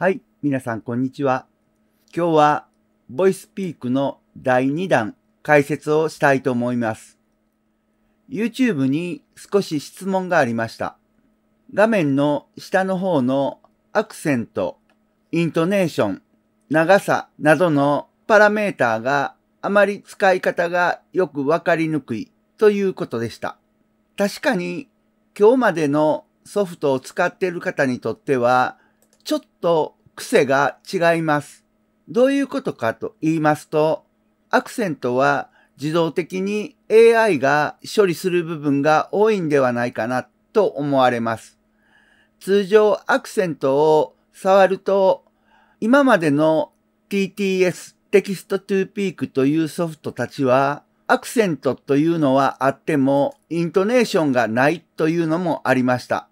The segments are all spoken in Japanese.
はい、皆さんこんにちは。今日はボイスピークの第2弾解説をしたいと思います。YouTube に少し質問がありました。画面の下の方のアクセント、イントネーション、長さなどのパラメーターがあまり使い方がよくわかりにくいということでした。確かに今日までのソフトを使っている方にとってはちょっと癖が違います。どういうことかと言いますと、アクセントは自動的に AI が処理する部分が多いんではないかなと思われます。通常アクセントを触ると、今までの TTS テキストトゥーピークというソフトたちは、アクセントというのはあっても、イントネーションがないというのもありました。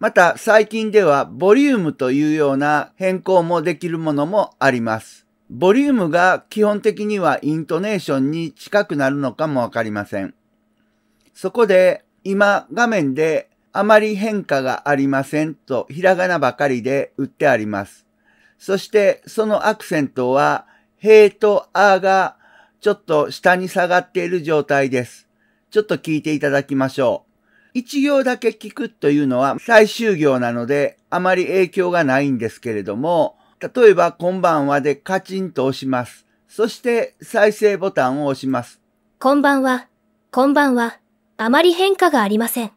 また最近ではボリュームというような変更もできるものもあります。ボリュームが基本的にはイントネーションに近くなるのかもわかりません。そこで今画面であまり変化がありませんとひらがなばかりで打ってあります。そしてそのアクセントはへとあがちょっと下に下がっている状態です。ちょっと聞いていただきましょう。一行だけ聞くというのは最終行なのであまり影響がないんですけれども、例えばこんばんはでカチンと押します。そして再生ボタンを押します。こんばんは、こんばんは、あまり変化がありません。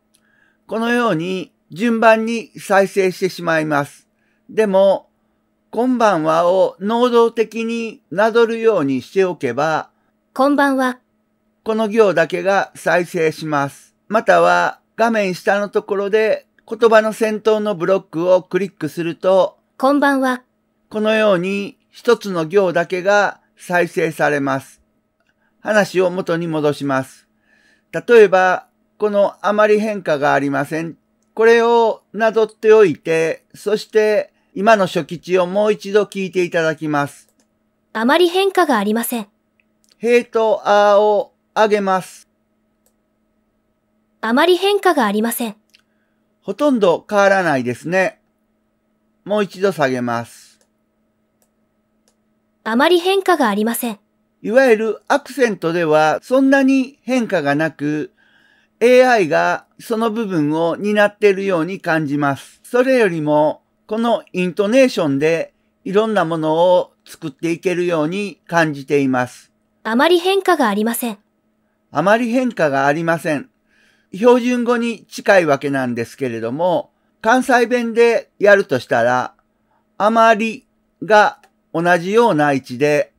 このように順番に再生してしまいます。でも、こんばんはを能動的になぞるようにしておけば、こんばんは。この行だけが再生します。または、画面下のところで言葉の先頭のブロックをクリックすると、こんばんは。このように一つの行だけが再生されます。話を元に戻します。例えば、このあまり変化がありません。これをなぞっておいて、そして今の初期値をもう一度聞いていただきます。あまり変化がありません。へいとあを上げます。あまり変化がありません。ほとんど変わらないですね。もう一度下げます。あまり変化がありません。いわゆるアクセントではそんなに変化がなく、AI がその部分を担っているように感じます。それよりも、このイントネーションでいろんなものを作っていけるように感じています。あまり変化がありません。あまり変化がありません。標準語に近いわけなんですけれども、関西弁でやるとしたら、あまりが同じような位置で、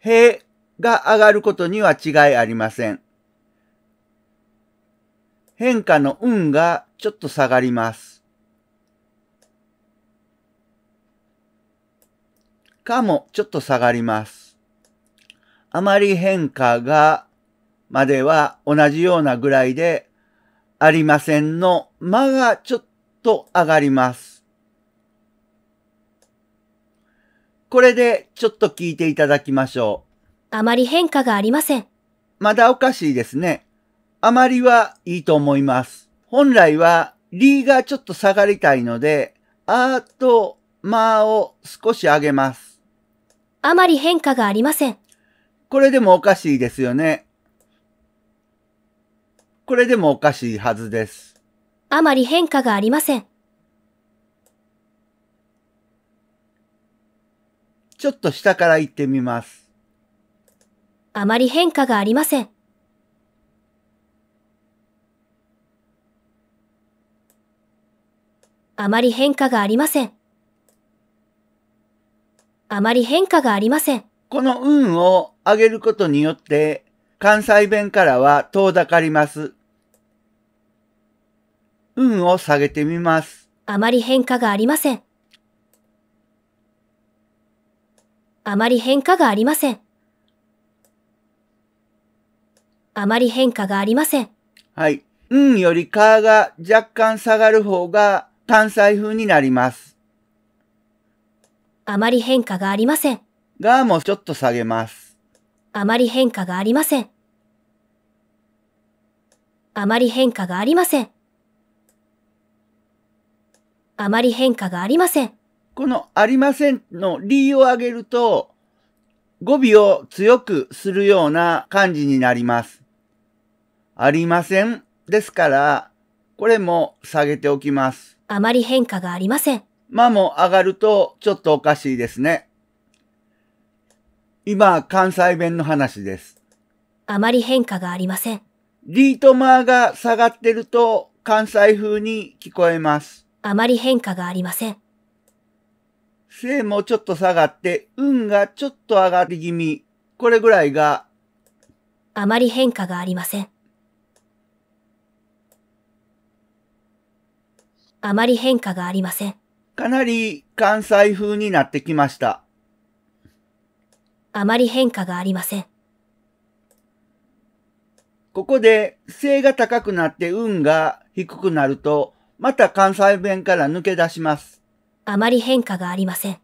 へが上がることには違いありません。変化の運がちょっと下がります。かもちょっと下がります。あまり変化がまでは同じようなぐらいでありませんの間がちょっと上がります。これでちょっと聞いていただきましょう。あまり変化がありません。まだおかしいですね。あまりはいいと思います。本来はリーがちょっと下がりたいので、あーとまーを少し上げます。あまり変化がありません。これでもおかしいですよね。これでもおかしいはずです。あまり変化がありません。ちょっと下から行ってみます。あまり変化がありません。あまり変化がありません。あまり変化がありません。この運を上げることによって、関西弁からは遠ざかります。運を下げてみます。あまり変化がありません。あまり変化がありません。あまり変化がありません。はい。運よりかが若干下がる方が関西風になります。あまり変化がありません。がもちょっと下げます。あまり変化がありません。あまり変化がありません。あまり変化がありません。このありませんの理由を挙げると、語尾を強くするような感じになります。ありませんですから、これも下げておきます。あまり変化がありません。間も上がるとちょっとおかしいですね。今、関西弁の話です。あまり変化がありません。リートマーが下がってると関西風に聞こえます。あまり変化がありません。いもちょっと下がって、運がちょっと上がり気味。これぐらいが。あまり変化がありません。あまり変化がありません。かなり関西風になってきました。あまり変化がありません。ここで、性が高くなって運が低くなると、また関西弁から抜け出します。あまり変化がありません。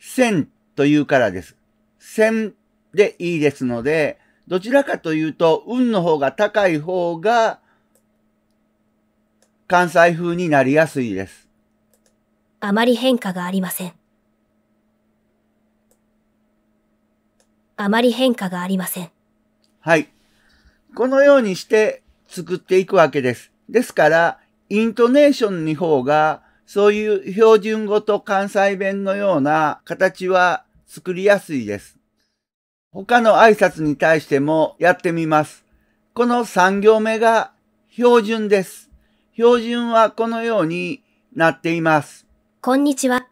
線というからです。線でいいですので、どちらかというと、運の方が高い方が、関西風になりやすいです。あまり変化がありません。あまり変化がありません。はい。このようにして作っていくわけです。ですから、イントネーションの方が、そういう標準語と関西弁のような形は作りやすいです。他の挨拶に対してもやってみます。この3行目が標準です。標準はこのようになっています。こんにちは。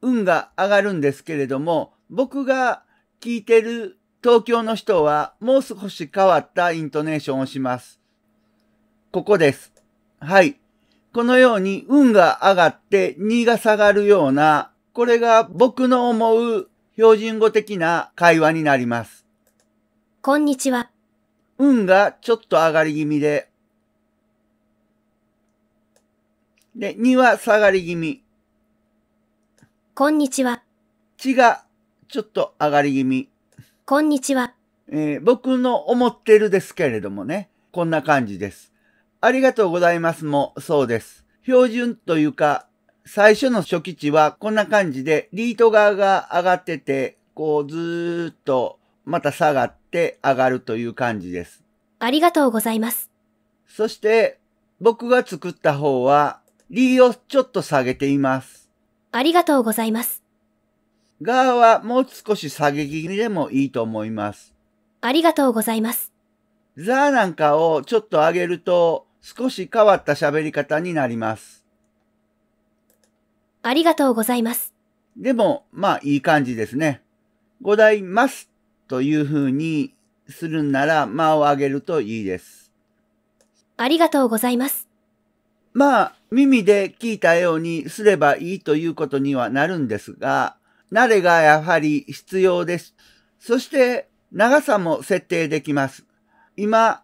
運が上がるんですけれども、僕が聞いてる東京の人はもう少し変わったイントネーションをします。ここです。はい。このように運が上がって2が下がるような、これが僕の思う標準語的な会話になります。こんにちは。運がちょっと上がり気味で、で、2は下がり気味。こんにちは。血がちょっと上がり気味。こんにちは。えー、僕の思ってるですけれどもね、こんな感じです。ありがとうございますもそうです。標準というか、最初の初期値はこんな感じで、リート側が上がってて、こうずーっとまた下がって上がるという感じです。ありがとうございます。そして、僕が作った方は、リーをちょっと下げています。ありがとうございます。側はもう少し下げ気味でもいいと思います。ありがとうございます。ザーなんかをちょっと上げると少し変わった喋り方になります。ありがとうございます。でも、まあいい感じですね。ございますという風にするんなら間を上げるといいです。ありがとうございます。まあ、耳で聞いたようにすればいいということにはなるんですが、慣れがやはり必要です。そして長さも設定できます。今、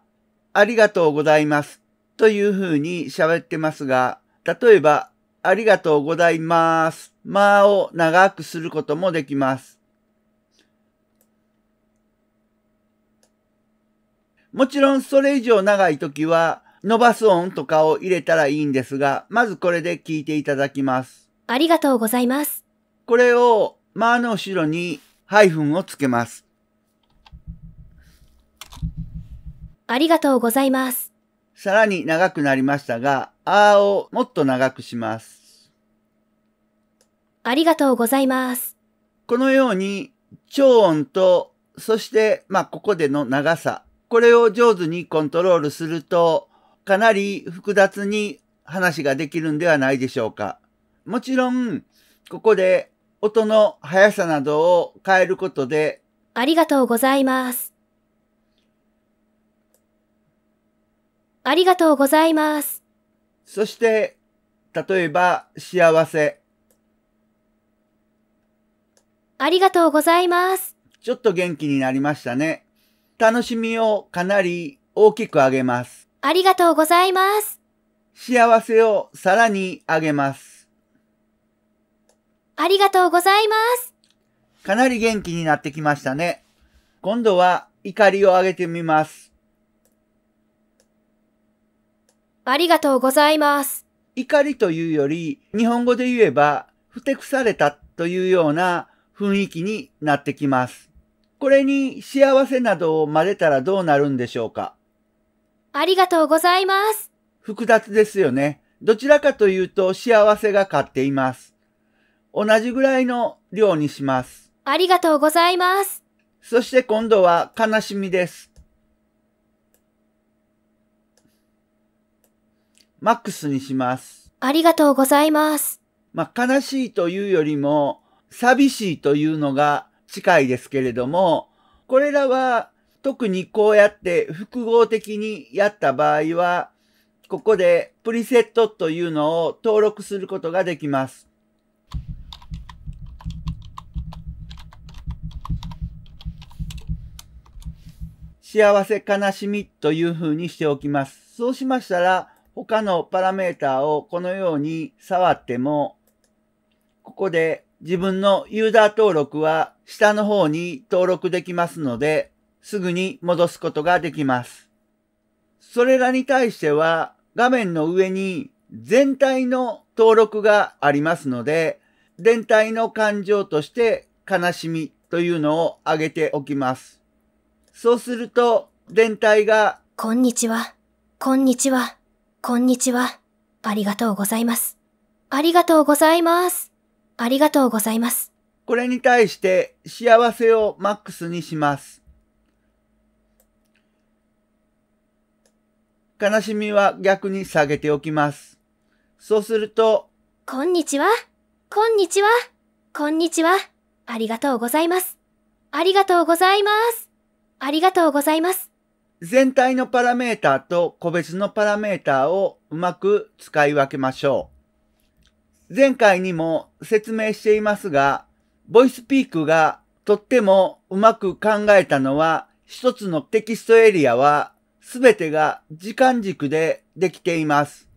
ありがとうございますという風に喋ってますが、例えば、ありがとうございます。まあを長くすることもできます。もちろんそれ以上長い時は伸ばす音とかを入れたらいいんですが、まずこれで聞いていただきます。ありがとうございます。これを間の後ろにハイフンをつけます。ありがとうございます。さらに長くなりましたが、あーをもっと長くします。ありがとうございます。このように、超音と、そして、まあ、ここでの長さ、これを上手にコントロールすると、かなり複雑に話ができるんではないでしょうか。もちろん、ここで音の速さなどを変えることで、ありがとうございます。ありがとうございます。そして、例えば、幸せ。ありがとうございます。ちょっと元気になりましたね。楽しみをかなり大きく上げます。ありがとうございます。幸せをさらに上げます。ありがとうございます。かなり元気になってきましたね。今度は怒りを上げてみます。ありがとうございます。怒りというより、日本語で言えば、ふてくされたというような雰囲気になってきます。これに幸せなどを混ぜたらどうなるんでしょうかありがとうございます。複雑ですよね。どちらかというと幸せが勝っています。同じぐらいの量にします。ありがとうございます。そして今度は悲しみです。マックスにします。ありがとうございます。まあ、悲しいというよりも、寂しいというのが近いですけれども、これらは特にこうやって複合的にやった場合は、ここでプリセットというのを登録することができます。幸せ悲しみというふうにしておきます。そうしましたら、他のパラメータをこのように触っても、ここで自分のユーザー登録は下の方に登録できますので、すぐに戻すことができます。それらに対しては、画面の上に全体の登録がありますので、全体の感情として悲しみというのを挙げておきます。そうすると、全体が、こんにちは、こんにちは、こんにちは、ありがとうございます。ありがとうございます。ありがとうございます。これに対して、幸せをマックスにします。悲しみは逆に下げておきます。そうすると、こんにちは、こんにちは、こんにちは、ありがとうございます。ありがとうございます。ありがとうございます。全体のパラメータと個別のパラメータをうまく使い分けましょう。前回にも説明していますが、ボイスピークがとってもうまく考えたのは、一つのテキストエリアは全てが時間軸でできています。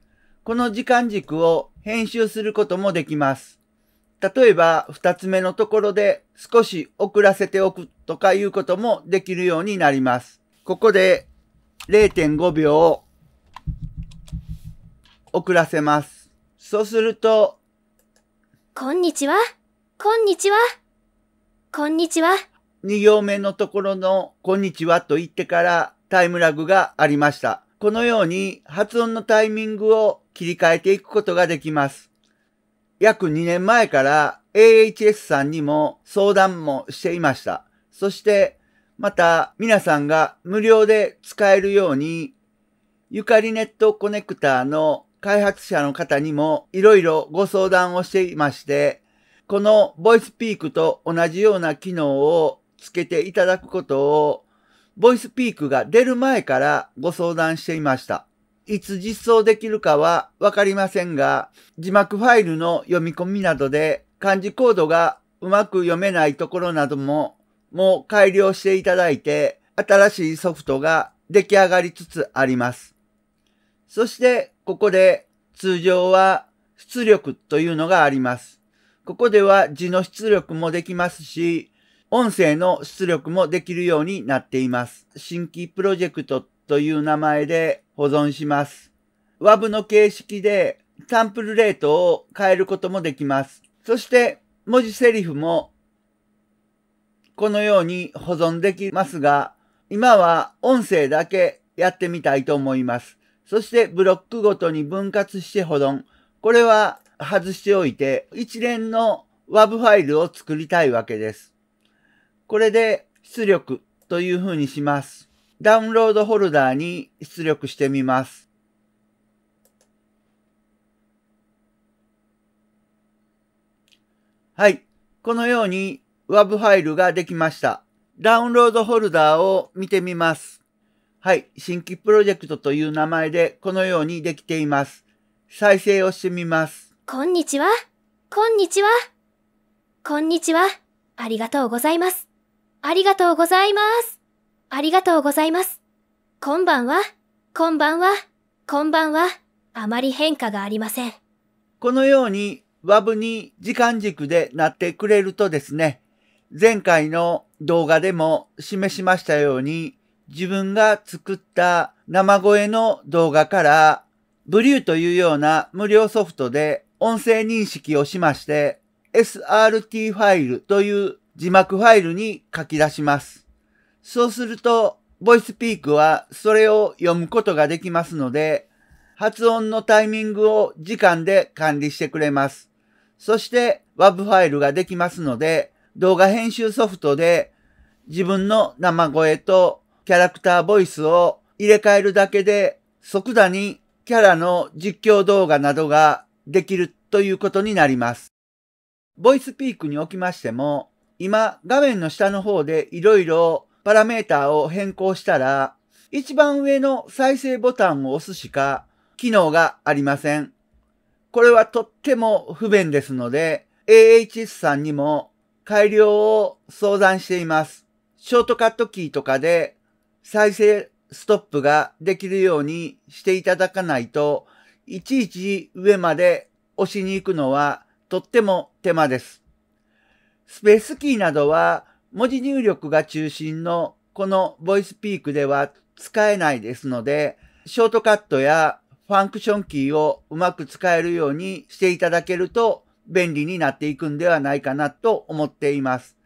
この時間軸を編集することもできます。例えば2つ目のところで少し遅らせておくとかいうこともできるようになります。ここで0.5秒遅らせます。そうすると、こんにちは、こんにちは、こんにちは。2行目のところのこんにちはと言ってからタイムラグがありました。このように発音のタイミングを切り替えていくことができます。約2年前から AHS さんにも相談もしていました。そして、また皆さんが無料で使えるように、ゆかりネットコネクターの開発者の方にもいろいろご相談をしていまして、このボイスピークと同じような機能をつけていただくことを、ボイスピークが出る前からご相談していました。いつ実装できるかはわかりませんが、字幕ファイルの読み込みなどで漢字コードがうまく読めないところなどももう改良していただいて新しいソフトが出来上がりつつあります。そしてここで通常は出力というのがあります。ここでは字の出力もできますし、音声の出力もできるようになっています。新規プロジェクトという名前で保存します。WAV の形式でサンプルレートを変えることもできます。そして文字セリフもこのように保存できますが、今は音声だけやってみたいと思います。そしてブロックごとに分割して保存。これは外しておいて一連の WAV ファイルを作りたいわけです。これで出力というふうにします。ダウンロードフォルダーに出力してみます。はい。このように WAV ファイルができました。ダウンロードフォルダーを見てみます。はい。新規プロジェクトという名前でこのようにできています。再生をしてみます。こんにちは。こんにちは。こんにちは。ありがとうございます。ありがとうございます。ありがとうございます。こんばんは、こんばんは、こんばんは、あまり変化がありません。このように、ワブに時間軸でなってくれるとですね、前回の動画でも示しましたように、自分が作った生声の動画から、ブリューというような無料ソフトで音声認識をしまして、SRT ファイルという字幕ファイルに書き出します。そうすると、ボイスピークはそれを読むことができますので、発音のタイミングを時間で管理してくれます。そして WAV ファイルができますので、動画編集ソフトで自分の生声とキャラクターボイスを入れ替えるだけで即座にキャラの実況動画などができるということになります。ボイスピークにおきましても、今画面の下の方でいろいろパラメータを変更したら、一番上の再生ボタンを押すしか機能がありません。これはとっても不便ですので、AHS さんにも改良を相談しています。ショートカットキーとかで再生ストップができるようにしていただかないと、いちいち上まで押しに行くのはとっても手間です。スペースキーなどは文字入力が中心のこのボイスピークでは使えないですので、ショートカットやファンクションキーをうまく使えるようにしていただけると便利になっていくんではないかなと思っています。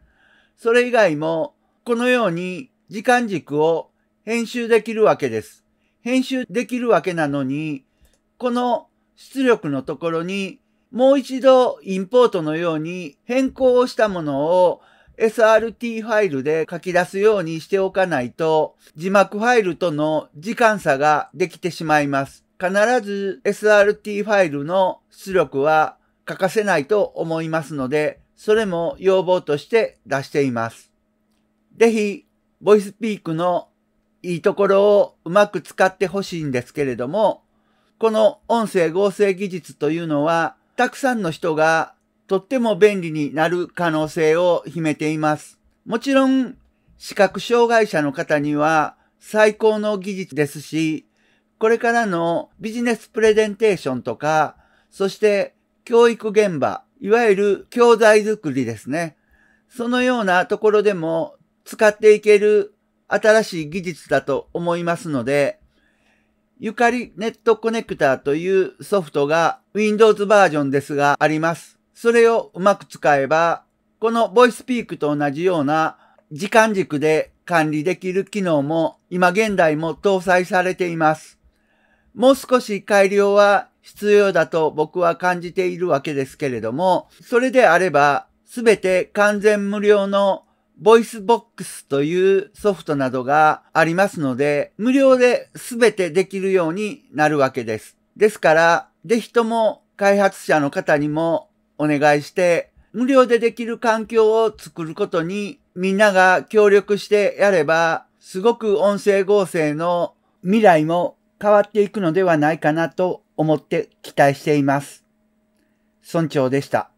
それ以外もこのように時間軸を編集できるわけです。編集できるわけなのに、この出力のところにもう一度インポートのように変更をしたものを SRT ファイルで書き出すようにしておかないと、字幕ファイルとの時間差ができてしまいます。必ず SRT ファイルの出力は欠かせないと思いますので、それも要望として出しています。ぜひ、ボイスピークのいいところをうまく使ってほしいんですけれども、この音声合成技術というのは、たくさんの人がとっても便利になる可能性を秘めています。もちろん、視覚障害者の方には最高の技術ですし、これからのビジネスプレゼンテーションとか、そして教育現場、いわゆる教材作りですね。そのようなところでも使っていける新しい技術だと思いますので、ゆかりネットコネクタというソフトが Windows バージョンですがあります。それをうまく使えば、このボイスピークと同じような時間軸で管理できる機能も今現代も搭載されています。もう少し改良は必要だと僕は感じているわけですけれども、それであればすべて完全無料のボイスボックスというソフトなどがありますので、無料で全てできるようになるわけです。ですから、ぜひとも開発者の方にもお願いして、無料でできる環境を作ることにみんなが協力してやれば、すごく音声合成の未来も変わっていくのではないかなと思って期待しています。村長でした。